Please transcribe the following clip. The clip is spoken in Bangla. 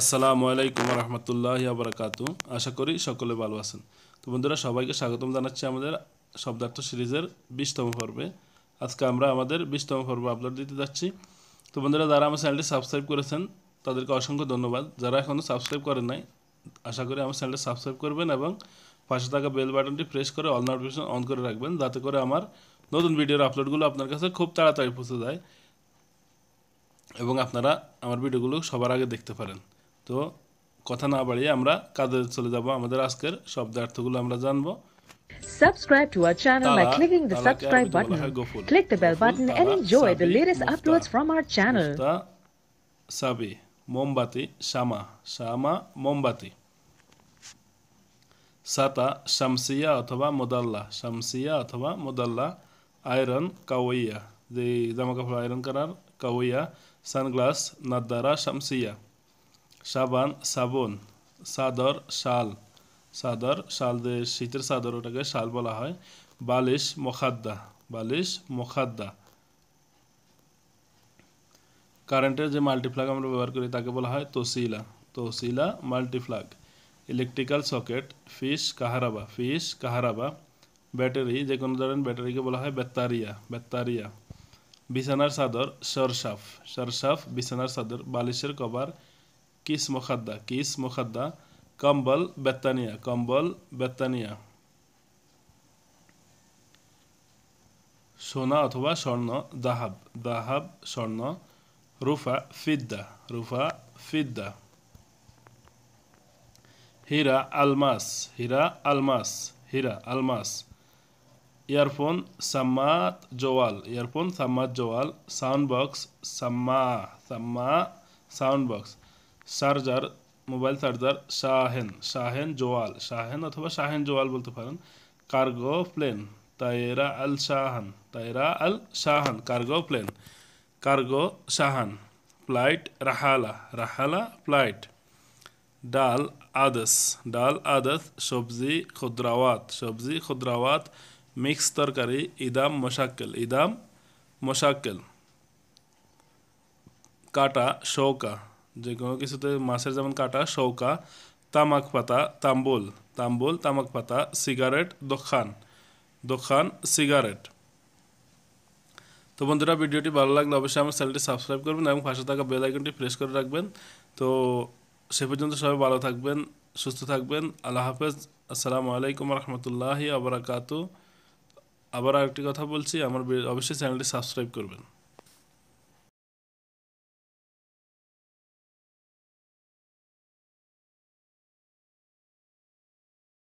আসসালামু আলাইকুম রহমতুল্লাহ আবরাকাতু আশা করি সকলে ভালো আছেন তো বন্ধুরা সবাইকে স্বাগতম জানাচ্ছি আমাদের শব্দার্থ সিরিজের বিশতম পর্বে আজকে আমরা আমাদের বিশতম পর্ব আপলোড দিতে যাচ্ছি তো বন্ধুরা যারা আমার চ্যানেলটি সাবস্ক্রাইব করেছেন তাদেরকে অসংখ্য ধন্যবাদ যারা এখনও সাবস্ক্রাইব করেন নাই আশা করি আমার চ্যানেলটি সাবস্ক্রাইব করবেন এবং পাশে থাকা বেল বাটনটি প্রেস করে অল নোটিফিকেশন অন করে রাখবেন যাতে করে আমার নতুন ভিডিওর আপলোডগুলো আপনার কাছে খুব তাড়াতাড়ি পৌঁছে যায় এবং আপনারা আমার ভিডিওগুলো সবার আগে দেখতে পারেন তো কথা না বাড়িয়ে আমরা কাজে চলে যাব আমাদের আজকের শব্দার্থগুলো আমরা জানবো Subscribe to our channel by clicking the subscribe button. Click the bell button and enjoy the latest uploads from our channel. সাবি মোমবাতি শামা শামা মোমবাতি সাতা শামসিয়া অথবা মোদাল্লা শামসিয়া অথবা মোদাল্লা আয়রন কাওয়াইয়া যে জামা কাপড় আয়রন করার কাওয়াইয়া সানগ্লাস নাদ্দারা শামসিয়া সাবান সাবুন সাদর শাল সাদর শাল শীতের সাদর ওটাকে শাল বলা হয় বালিশ মোখাদ্দা বালিশ মোখাদ্দা কারেন্টের যে মাল্টিফ্লাগ আমরা ব্যবহার করি তাকে বলা হয় তসিলা তসিলা মাল্টিফ্লাগ ইলেকট্রিক্যাল সকেট ফিস কাহারাবা ফিস কাহারাবা ব্যাটারি যে কোনো ধরনের ব্যাটারিকে বলা হয় বেতারিয়া বেতারিয়া বিছানার সাদর সরসাফ সরসাফ বিছানার চাদর বালিশের কভার كيس مخدة كيس مخدة كمبل بطانية كمبل بطانية সোনা অথবা স্বর্ণ দাহাব দাহাব স্বর্ণ রুফা ফিদ্দা রুফা ফিদ্দা হীরা আলমাস হীরা আলমাস হীরা আলমাস ইয়ারফোন সাম্মাত জওয়াল ইয়ারফোন সাম্মাত জওয়াল সাউন্ড বক্স সাম্মা সাম্মা sound box charger mobile charger शाहन शाहन जोवाल शाहन अथवा शाहन जोवाल बोलते कार्गो प्लेन तयरा अल शाहन तयरा अल शाहन कार्गो प्लेन कार्गो शाहन फ्लाइट रहाला रहाला फ्लाइट डाल आदस डाल आदस सब्जी खुद्रावत सब्जी खुद्रावत मिक्स तरकारी इदाम मशाकल इदाम मशाकल काटा शोका যে কোনো কিছুতে মাছের যেমন কাটা শৌকা তামাক পাতা তাম্বুল তাম্বুল তামাক পাতা সিগারেট দোকান দোকান সিগারেট তো বন্ধুরা ভিডিওটি ভালো লাগলে অবশ্যই আমার চ্যানেলটি সাবস্ক্রাইব করবেন এবং পাশে থাকা বেল আইকনটি প্রেস করে রাখবেন তো সে পর্যন্ত সবাই ভালো থাকবেন সুস্থ থাকবেন আল্লাহ হাফেজ আসসালামু আলাইকুম রহমতুল্লাহ আবরাকাতু আবার আরেকটি কথা বলছি আমার অবশ্যই চ্যানেলটি সাবস্ক্রাইব করবেন